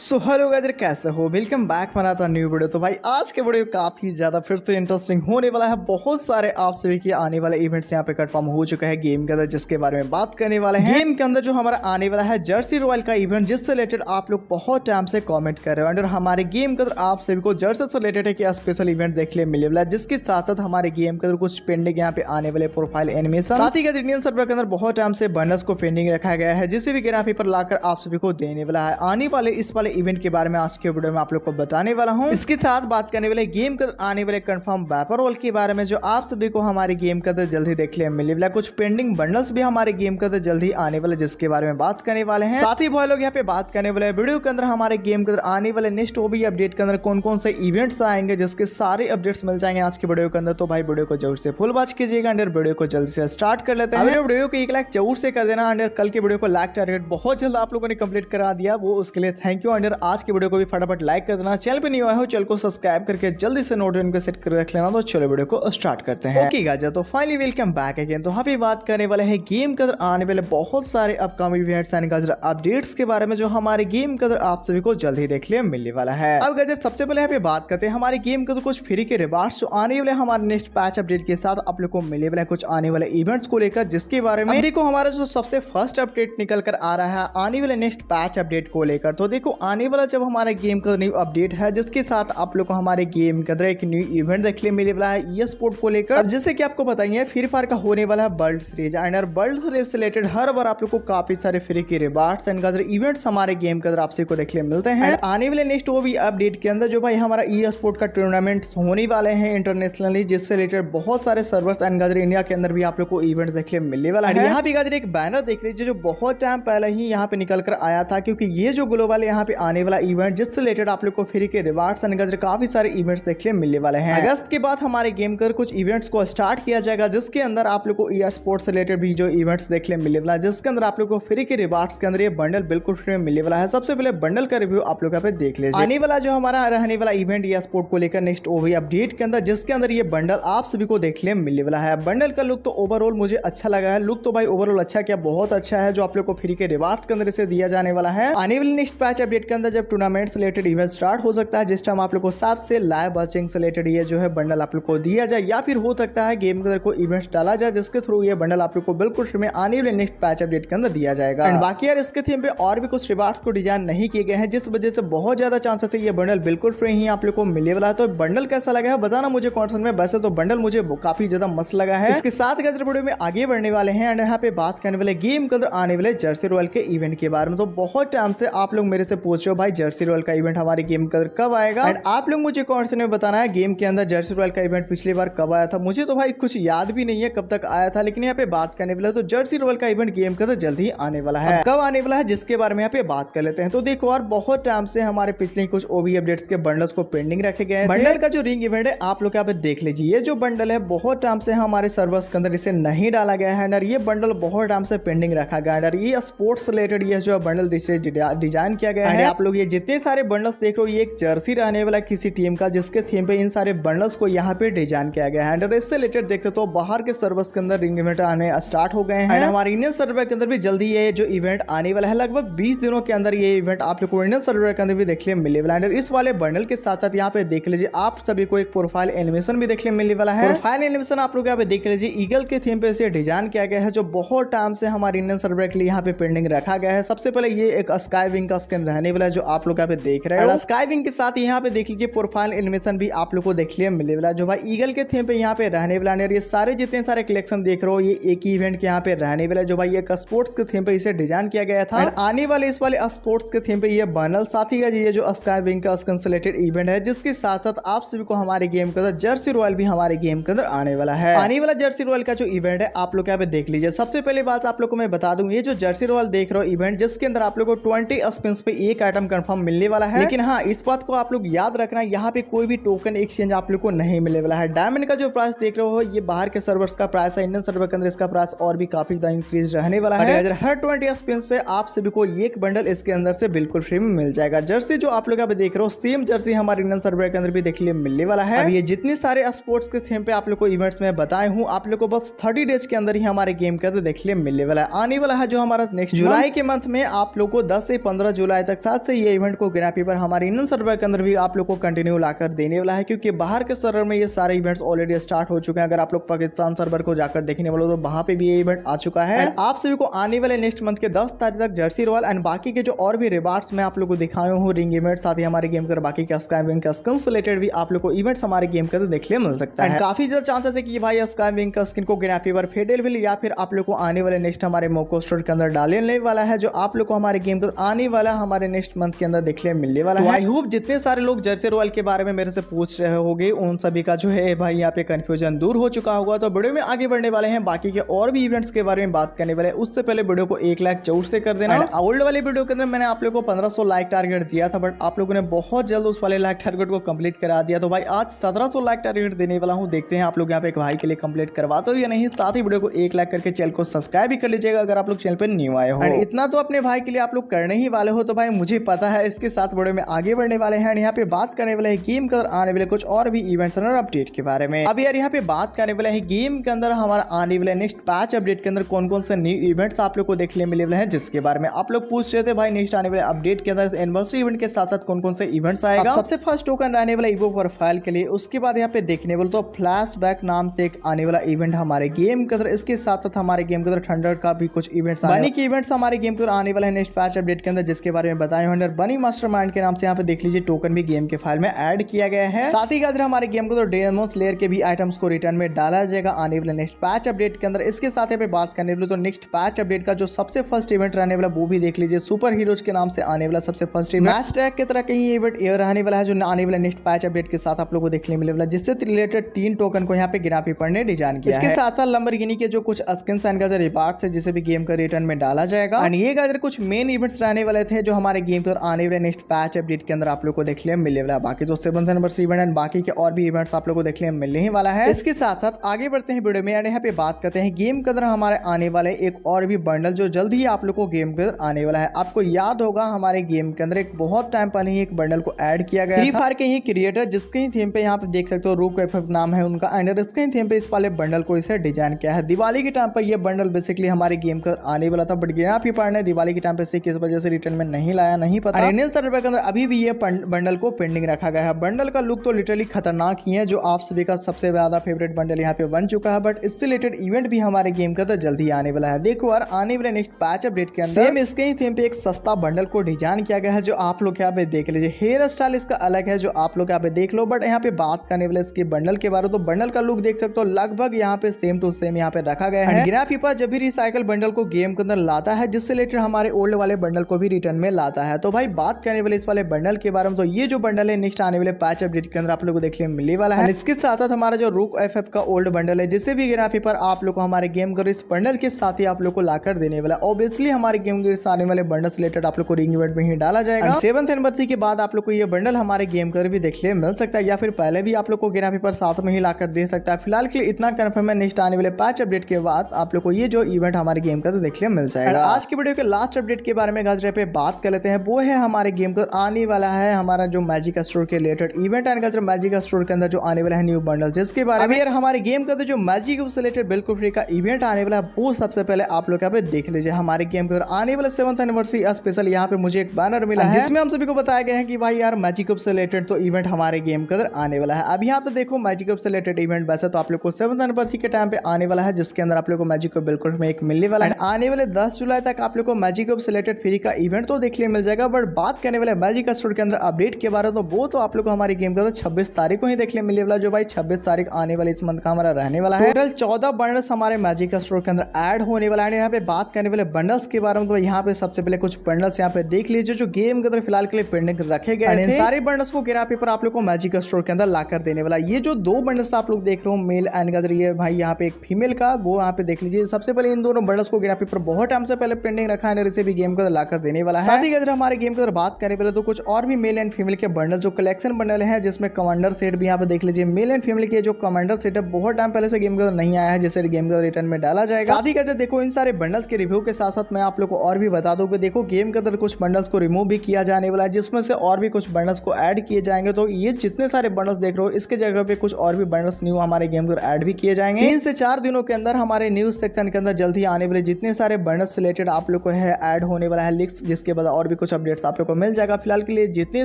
So hello guys कैसे हो welcome back था न्यू वीडियो तो भाई आज के वीडियो काफ़ी ज़्यादा फिर से इंटरेस्टिंग होने वाला है बहुत सारे आप सभी के आने वाले इवेंट्स यहाँ पे कन्फर्म हो चुका है गेम के अंदर जिसके बारे में बात करने वाले हैं गेम के अंदर जो हमारा आने वाला है जर्सी रॉयल का इवेंट जिससे रिलेटेड आप लोग बहुत टाइम से कॉमेंट कर रहे हो एंड हमारे गेम के अंदर आप सभी को जर्सी से रिलेटेड एक स्पेशल इवेंट देखने मिले वाला है जिसके साथ साथ हमारे गेम के अंदर कुछ पेंडिंग यहाँ पे आने वाले प्रोफाइल एनिमेशन साथ ही इंडियन सर्वर के अंदर बहुत टाइम से बर्नर्स को पेंडिंग रखा गया है जिसे भी ग्राफी पर लाकर आप सभी को देने वाला है आने वाले इस वाले इवेंट के बारे में आज के वीडियो में आप लोग को बताने वाला हूँ इसके साथ बात करने वाले गेम के आने वाले कन्फर्म बैपर रोल के बारे में जो आप सभी को हमारे गेम के अंदर जल्दी देखने मिलने वाला कुछ पेंडिंग बंडल्स भी हमारे गेम के अंदर जल्दी आने वाले जिसके बारे में बात करने वाले हैं साथ ही बहुत लोग यहाँ पे बात करने वाले वीडियो के अंदर हमारे गेम तो के अंदर आने वाले नेक्स्ट ओबी अपडेट के अंदर कौन कौन से इवेंट्स आएंगे जिसके सारे अपडेट्स मिल जाएंगे आज के वीडियो के अंदर तो भाई वीडियो को जरूर से फुल वॉच कीजिएगा अंडर वीडियो को जल्दी से स्टार्ट कर लेते हैं वीडियो तो को एक लाख जरूर से कर देना अंडर कल के वीडियो को लाख टारगेट बहुत जल्द आप लोगों ने कंप्लीट करा दिया वो उसके लिए थैंक यू रिमाइंडर आज के वीडियो को भी फटाफट लाइक कर देना चैनल पर नहीं हुआ हो चैनल को सब्सक्राइब करके जल्दी से नोटिफिकेशन पे सेट कर रख लेना तो चलो वीडियो को स्टार्ट करते हैं ओके गाजा तो फाइनली वेलकम बैक अगेन तो हम बात करने वाले हैं गेम के अंदर आने वाले बहुत सारे अपकमिंग इवेंट्स एंड गाजर अपडेट्स के बारे में जो हमारे गेम के अंदर आप सभी को जल्द ही देखने मिलने वाला है अब गाजर सबसे पहले हम बात करते हैं हमारे गेम के अंदर कुछ फ्री के रिवार्ड्स जो आने वाले हमारे नेक्स्ट पैच अपडेट के साथ आप लोग को मिलने वाले कुछ आने वाले इवेंट्स को लेकर जिसके बारे में देखो हमारा जो सबसे फर्स्ट अपडेट निकल कर आ रहा है आने वाले नेक्स्ट पैच अपडेट को लेकर तो देखो आने वाला जब हमारा गेम का न्यू अपडेट है जिसके साथ आप लोग को हमारे गेम के अंदर एक न्यू इवेंट देखने मिलने वाला है ई स्पोर्ट को लेकर जैसे कि आपको बताइए फ्री फायर का होने वाला है world series and world series से रिलेटेड हर बार आप लोग को काफी सारे फ्री के रिवार्ड एंड इवेंट हमारे गेम के अंदर आपसे को देखने मिलते हैं आने वाले नेक्स्ट वो भी अपडेट के अंदर जो भाई हमारा ई स्पोर्ट का टूर्नामेंट होने वाले हैं इंटरनेशनली जिससे रिलेटेड बहुत सारे सर्वर्स एंड गजर इंडिया के अंदर भी आप लोग को इवेंट देखने मिलने वाला है यहाँ भी गजर एक बैनर देख लीजिए जो बहुत टाइम पहले ही यहाँ पे निकल कर आया था क्योंकि ये जो ग्लोबल यहाँ पे पे आने वाला इवेंट जिससे रिलेटेड आप लोग को फ्री के रिवार्ड्स एंड काफी सारे इवेंट्स देखने मिलने वाले हैं अगस्त के बाद हमारे गेम कर कुछ इवेंट्स को स्टार्ट किया जाएगा जिसके अंदर आप लोग को ई स्पोर्ट्स रिलेटेड भी जो इवेंट्स देखने मिलने वाला है जिसके अंदर आप लोग को फ्री के रिवार्ड्स के अंदर ये बंडल बिल्कुल फ्री में मिलने वाला है सबसे पहले बंडल का रिव्यू आप लोग यहाँ पे देख लीजिए आने वाला जो हमारा रहने वाला इवेंट या स्पोर्ट को लेकर नेक्स्ट ओवी अपडेट के अंदर जिसके अंदर ये बंडल आप सभी को देखने मिलने वाला है बंडल का लुक तो ओवरऑल मुझे अच्छा लगा है लुक तो भाई ओवरऑल अच्छा क्या बहुत अच्छा है जो आप लोग को फ्री के रिवार्ड के अंदर से दिया जाने वाला है आने वाले नेक्स्ट पैच अपडेट क्रिकेट के अंदर जब टूर्नामेंट से रिलेटेड इवेंट स्टार्ट हो सकता है जिस टाइम आप लोग को सबसे लाइव वॉचिंग से रिलेटेड ये जो है बंडल आप लोग को दिया जाए या फिर हो सकता है गेम के अंदर कोई इवेंट डाला जाए जिसके थ्रू ये बंडल आप लोग को बिल्कुल में आने वाले नेक्स्ट पैच अपडेट के अंदर दिया जाएगा एंड बाकी यार इसके थीम पे और भी कुछ रिवार्ड्स को डिजाइन नहीं किए गए हैं जिस वजह से बहुत ज्यादा चांसेस है ये बंडल बिल्कुल फ्री ही आप लोग को मिलने वाला है तो बंडल कैसा लगा है बताना मुझे कॉन्सन में वैसे तो बंडल मुझे काफी ज्यादा मस्त लगा है इसके साथ गजर वीडियो में आगे बढ़ने वाले हैं एंड यहाँ पे बात करने वाले गेम के अंदर आने वाले जर्सी रॉयल के इवेंट के बारे में तो बहुत टाइम से आप लोग मेरे से पूछ पूछ रहे हो भाई जर्सी रॉयल का इवेंट हमारे गेम के अंदर कब आएगा एंड आप लोग मुझे कौन से में बताना है गेम के अंदर जर्सी रॉयल का इवेंट पिछली बार कब आया था मुझे तो भाई कुछ याद भी नहीं है कब तक आया था लेकिन यहाँ पे बात करने वाला तो जर्सी रॉयल का इवेंट गेम के अंदर जल्द ही आने वाला है कब आने वाला है जिसके बारे में यहाँ पे बात कर लेते हैं तो देखो यार बहुत टाइम से हमारे पिछले कुछ ओवी अपडेट्स के बंडल्स को पेंडिंग रखे गए बंडल का जो रिंग इवेंट है आप लोग यहाँ पे देख लीजिए ये जो बंडल है बहुत टाइम से हमारे सर्वर्स के अंदर इसे नहीं डाला गया है ये बंडल बहुत टाइम से पेंडिंग रखा गया है ये स्पोर्ट्स रिलेटेड ये जो बंडल इसे डिजाइन किया गया है में आप लोग ये जितने सारे बंडल्स देख रहे हो ये एक जर्सी रहने वाला किसी टीम का जिसके थीम पे इन सारे बंडल्स को यहाँ पे डिजाइन किया गया है एंड इससे रिलेटेड देख सकते हो तो बाहर के सर्वर्स के अंदर रिंग इवेंट आने स्टार्ट हो गए हैं हमारे इंडियन सर्वर के अंदर भी जल्दी ये जो इवेंट आने वाला है लगभग बीस दिनों के अंदर ये इवेंट आप लोग को इंडियन सर्वर के अंदर भी देखने मिलने वाला है इस वाले बंडल के साथ साथ यहाँ पे देख लीजिए आप सभी को एक प्रोफाइल एनिमेशन भी देखने मिलने वाला है प्रोफाइल एनिमेशन आप लोग यहाँ पे देख लीजिए ईगल के थीम पे इसे डिजाइन किया गया है जो बहुत टाइम से हमारे इंडियन सर्वर के लिए यहाँ पे पेंडिंग रखा गया है सबसे पहले ये एक स्काई विंग का स्किन रहने रहने वाला है जो आप लोग यहाँ पे देख रहे हो स्काई विंग के साथ यहाँ पे देख लीजिए प्रोफाइल एनिमेशन भी आप लोग को देख लिया मिलने वाला जो भाई ईगल के थीम पे यहाँ पे रहने वाला है ये सारे जितने सारे कलेक्शन देख रहे हो ये एक ही इवेंट के यहाँ पे रहने वाला जो भाई एक स्पोर्ट्स के थीम पे इसे डिजाइन किया गया था आने वाले इस वाले स्पोर्ट्स के थीम पे ये बनल साथ ही ये जो स्काई विंग का कंसलेटेड इवेंट है जिसके साथ साथ आप सभी को हमारे गेम के अंदर जर्सी रॉयल भी हमारे गेम के अंदर आने वाला है आने वाला जर्सी रॉयल का जो इवेंट है आप लोग यहाँ पे देख लीजिए सबसे पहले बात आप लोग को मैं बता दूं ये जो जर्सी रॉयल देख रहे हो इवेंट जिसके अंदर आप लोग को ट्वेंटी स्पिन पे एक आइटम कंफर्म मिलने वाला है लेकिन हाँ इस बात को आप लोग याद रखना यहाँ पे कोई भी टोकन एक्सचेंज आप लोग को नहीं मिलने वाला है डायमंड का जो प्राइस देख रहे हो ये बाहर के सर्वर का प्राइस है इंडियन सर्वर के अंदर इसका प्राइस और भी काफी ज्यादा इंक्रीज रहने वाला है हर ट्वेंटी एक्सपीरियंस पे आप सभी को एक बंडल इसके अंदर से बिल्कुल फ्री में मिल जाएगा जर्सी जो आप लोग यहाँ पे देख रहे हो सेम जर्सी हमारे इंडियन सर्वर के अंदर भी देखने मिलने वाला है ये जितने सारे स्पोर्ट्स के थीम पे आप लोग को इवेंट्स में बताए हूँ आप लोग को बस थर्टी डेज के अंदर ही हमारे गेम के अंदर देखने मिलने वाला है आने वाला है जो हमारा नेक्स्ट जुलाई के मंथ में आप लोग को दस से पंद्रह जुलाई तक साथ से ये इवेंट को ग्राफी पर हमारे इंडियन सर्वर के अंदर भी आप लोग को कंटिन्यू लाकर देने वाला है क्योंकि बाहर के सर्वर में ये सारे इवेंट्स ऑलरेडी स्टार्ट हो चुके हैं अगर आप लोग पाकिस्तान सर्वर को जाकर देखने वाले तो वहां पे भी ये इवेंट आ चुका है आप सभी को आने वाले नेक्स्ट मंथ के दस तारीख तक जर्सी रॉयल एंड बाकी के जो और भी रिवार्ड्स मैं आप लोग को दिखाया हूँ रिंग इवेंट साथ ही हमारे गेम के बाकी रिलेटेड भी आप लोग को इवेंट हमारे गेम के देखने मिल सकता है काफी ज्यादा चांसेस है कि भाई स्काई विंग का स्किन को ग्राफी पर फेडल या फिर आप लोग को आने वाले नेक्स्ट हमारे मोको स्टोर के अंदर डालने वाला है जो आप लोग को हमारे गेम का आने वाला हमारे नेक्स्ट मंथ के अंदर देखने मिलने वाला तो है आई होप जितने सारे लोग जर्सी रॉयल के बारे में मेरे से पूछ रहे हो उन सभी का जो है भाई यहाँ पे कंफ्यूजन दूर हो चुका होगा तो वीडियो में आगे बढ़ने वाले हैं बाकी के और भी इवेंट्स के बारे में बात करने वाले उससे पहले वीडियो को एक लाख चौर से कर देना ओल्ड वाले वीडियो के अंदर मैंने आप लोग को पंद्रह लाइक टारगेट दिया था बट आप लोगों ने बहुत जल्द उस वाले लाइक टारगेट को कंप्लीट करा दिया तो भाई आज सत्रह लाइक टारगेट देने वाला हूँ देखते हैं आप लोग यहाँ पे एक भाई के लिए कंप्लीट करवा दो तो या नहीं साथ ही वीडियो को एक लाख करके चैनल को सब्सक्राइब भी कर लीजिएगा अगर आप लोग चैनल पर न्यू आए हो इतना तो अपने भाई के लिए आप लोग करने ही वाले हो तो भाई मुझे पता है इसके साथ वीडियो में आगे बढ़ने वाले हैं यहाँ पे बात करने वाले हैं गेम के अंदर आने वाले कुछ और भी इवेंट्स और अपडेट के बारे में अब यार यहाँ पे बात करने वाले हैं गेम के अंदर हमारा आने वाले नेक्स्ट पैच अपडेट के अंदर कौन कौन से न्यू इवेंट्स आप लोग को देखने मिले हुए हैं जिसके बारे में आप लोग पूछ रहे थे भाई नेक्स्ट आने वाले अपडेट के अंदर एनिवर्सरी इवेंट के साथ साथ कौन कौन से इवेंट्स आएगा सबसे फर्स्ट टोकन रहने वाला इवो प्रोफाइल के लिए उसके बाद यहाँ पे देखने वाले तो फ्लैश नाम से एक आने वाला इवेंट हमारे गेम के अंदर इसके साथ साथ हमारे गेम के अंदर थंडर का भी कुछ इवेंट्स इवेंट्स हमारे गेम के अंदर आने वाला है नेक्स्ट पैच अपडेट के अंदर जिसके बारे में बता बताए हंड्रेड बनी मास्टर माइंड के नाम से यहाँ पे देख लीजिए टोकन भी गेम के फाइल में एड किया गया है साथ ही गाजर हमारे गेम को तो डेमोस लेयर के भी आइटम्स को रिटर्न में डाला जाएगा आने वाले नेक्स्ट पैच अपडेट के अंदर इसके साथ यहाँ पे बात करने वाले तो नेक्स्ट पैच अपडेट का जो सबसे फर्स्ट इवेंट रहने वाला वो भी देख लीजिए सुपर हीरोज के नाम से आने वाला सबसे फर्स्ट इवेंट मैच ट्रैक की तरह कहीं इवेंट एयर रहने वाला है जो आने वाला नेक्स्ट पैच अपडेट के साथ आप लोग को देखने मिले वाला जिससे रिलेटेड तीन टोकन को यहाँ पे गिरा पीपर ने डिजाइन किया इसके साथ साथ लंबर के जो कुछ स्किन एंड गाजर रिपार्ट है जिसे भी गेम का रिटर्न में डाला जाएगा एंड ये गाजर कुछ मेन इवेंट्स रहने वाले थे जो हमारे गेम के अंदर आने वाले नेक्स्ट पैच अपडेट के अंदर आप लोग को देख लिया मिलने वाला है बाकी जो तो सेवन नंबर इवेंट एंड बाकी के और भी इवेंट्स आप लोग को लिया मिलने ही वाला है इसके साथ साथ आगे बढ़ते हैं वीडियो में यहाँ पे बात करते हैं गेम के अंदर हमारे आने वाले एक और भी बंडल जो जल्द ही आप लोग को गेम के अंदर आने वाला है आपको याद होगा हमारे गेम के अंदर एक बहुत टाइम पहले ही एक बंडल को एड किया गया फ्री फायर के ही क्रिएटर जिसके ही थीम पे यहाँ पे देख सकते हो रूप वेफक नाम है उनका एंड इसके ही थीम पे इस वाले बंडल को इसे डिजाइन किया है दिवाली के टाइम पर यह बंडल बेसिकली हमारे गेम के अंदर आने वाला था बट गेना पीपर ने दिवाली के टाइम पे किस वजह से रिटर्न में नहीं लाया आया नहीं पता एनियल सर्वे के अंदर अभी भी ये बंडल को पेंडिंग रखा गया है बंडल का लुक तो लिटरली खतरनाक ही है जो आप सभी का सबसे ज्यादा फेवरेट बंडल यहाँ पे बन चुका है बट इससे रिलेटेड इवेंट भी हमारे गेम के अंदर जल्दी आने वाला है देखो यार आने वाले नेक्स्ट पैच अपडेट के अंदर सेम इसके ही थीम पे एक सस्ता बंडल को डिजाइन किया गया है जो आप लोग यहाँ पे देख लीजिए हेयर स्टाइल इसका अलग है जो आप लोग यहाँ पे देख लो बट यहाँ पे बात करने वाले इसके बंडल के बारे में तो बंडल का लुक देख सकते हो लगभग यहाँ पे सेम टू सेम यहाँ पे रखा गया है ग्राफी पर जब भी रिसाइकल बंडल को गेम के अंदर लाता है जिससे रिलेटेड हमारे ओल्ड वाले बंडल को भी रिटर्न में लाता आता है तो भाई बात करने वाले इस वाले बंडल के बारे में तो ये जो बंडल है नेक्स्ट आने वाले पैच अपडेट के अंदर आप लोग को देखने मिलने वाला है हाँ। इसके साथ साथ हमारा जो रूक एफ का ओल्ड बंडल है जिसे भी ग्राफी पर आप लोग को हमारे गेम कर इस बंडल के साथ ही आप लोग को लाकर देने वाला है ऑब्वियसली हमारे गेम कर आने वाले बंडल रिलेटेड आप लोग को रिंग इवेंट में ही डाला जाएगा सेवन हाँ। एनबर्सी के बाद आप लोग को ये बंडल हमारे गेम कर भी देखने मिल सकता है या फिर पहले भी आप लोग को ग्राफी पर साथ में ही लाकर दे सकता है फिलहाल के लिए इतना कन्फर्म है नेक्स्ट आने वाले पैच अपडेट के बाद आप लोग को ये जो इवेंट हमारे गेम का देखने मिल जाएगा हाँ। आज की वीडियो के लास्ट अपडेट के बारे में गाजरे पे बात कर लेते सकते हैं वो है हमारे गेम का आने वाला है हमारा जो मैजिक स्टोर के related event and culture magic store के अंदर जो आने वाला है न्यू बंडल जिसके बारे में यार हमारे गेम के अंदर जो मैजिक से रिलेटेड बिल्कुल फ्री का इवेंट आने वाला है वो सबसे पहले आप लोग यहाँ पे देख लीजिए हमारे गेम के अंदर आने वाला सेवंथ एनिवर्सरी स्पेशल यहाँ पे मुझे एक बैनर मिला हाँ है जिसमें हम सभी को बताया गया है कि भाई यार मैजिक से रिलेटेड तो इवेंट हमारे गेम के अंदर आने वाला है अब यहाँ पे देखो मैजिक से रिलेटेड इवेंट वैसे तो आप लोग को सेवंथ एनिवर्सरी के टाइम पे आने वाला है जिसके अंदर आप लोग को मैजिक बिल्कुल में एक मिलने वाला है आने वाले दस जुलाई तक आप लोग को मैजिक से रिलेटेड फ्री का इवेंट तो देख लिया मिल जाएगा बट बात करने वाले मैजिक स्टोर के अंदर अपडेट के बारे में तो वो तो आप लोग को हमारी गेम के अंदर छब्बीस तारीख को ही देखने मिलने वाला जो भाई छब्बीस तारीख आने वाले इस मंथ का हमारा रहने वाला है टोटल चौदह बंडल्स हमारे मैजिक स्टोर के अंदर एड होने वाला है यहाँ पे बात करने वाले बंडल्स के बारे में तो यहाँ पे सबसे पहले कुछ बंडल्स यहाँ पे देख लीजिए जो गेम के अंदर फिलहाल के लिए पेंडिंग रखे गए सारे बंडल्स को गिरा पेपर आप लोग को मैजिक स्टोर के अंदर ला देने वाला ये जो दो बंडल्स आप लोग देख रहे हो मेल एंड का जरिए भाई यहाँ पे एक फीमेल का वो यहाँ पे देख लीजिए सबसे पहले इन दोनों बंडल्स को गिरा पेपर बहुत टाइम से पहले पेंडिंग रखा है गेम के अंदर लाकर देने वाला है साथ ही अगर हमारे गेम की अगर बात करें पहले तो कुछ और भी मेल एंड फीमेल के बंडल जो कलेक्शन बंडल हैं जिसमें कमांडर सेट भी यहाँ पे देख लीजिए मेल एंड फीमेल के जो कमांडर सेट है बहुत टाइम पहले से गेम के अंदर नहीं आया है जिसे गेम के रिटर्न में डाला जाएगा साथ ही कहते देखो इन सारे बंडल्स के रिव्यू के साथ साथ मैं आप लोग को और भी बता दूँ कि देखो गेम के अंदर कुछ बंडल्स को रिमूव भी किया जाने वाला है जिसमें से और भी कुछ बंडल्स को एड किए जाएंगे तो ये जितने सारे बंडल्स देख रहे हो इसके जगह पे कुछ और भी बंडल्स न्यू हमारे गेम के अंदर ऐड भी किए जाएंगे तीन से चार दिनों के अंदर हमारे न्यूज सेक्शन के अंदर जल्द ही आने वाले जितने सारे बंडल्स रिलेटेड आप लोग को है एड होने वाला है लिस्ट जिसके बाद और भी कुछ अपडेट्स आप लोग को मिल जाएगा फिलहाल के लिए जितने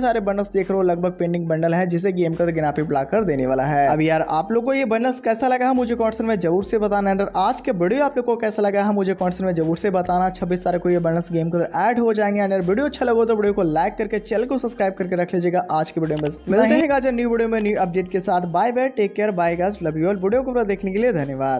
सारे बंडल्स देख रहे हो लगभग पेंडिंग बंडल है जिसे गेम कर गिना पे कर देने वाला है अब यार आप लोग को ये बंडल्स कैसा लगा मुझे कॉन्सन में जरूर से बताना एंड आज के वीडियो आप लोग को कैसा लगा है मुझे कॉन्सन में जरूर से बताना छब्बीस तारीख को ये बंडल्स गेम कर एड हो जाएंगे एंड वीडियो अच्छा लगा तो वीडियो को लाइक करके चैनल को सब्सक्राइब करके रख लीजिएगा आज के वीडियो में मिलते हैं न्यू वीडियो में न्यू अपडेट के साथ bye bye take care bye गाज लव यू ऑल वीडियो को पूरा देखने के लिए धन्यवाद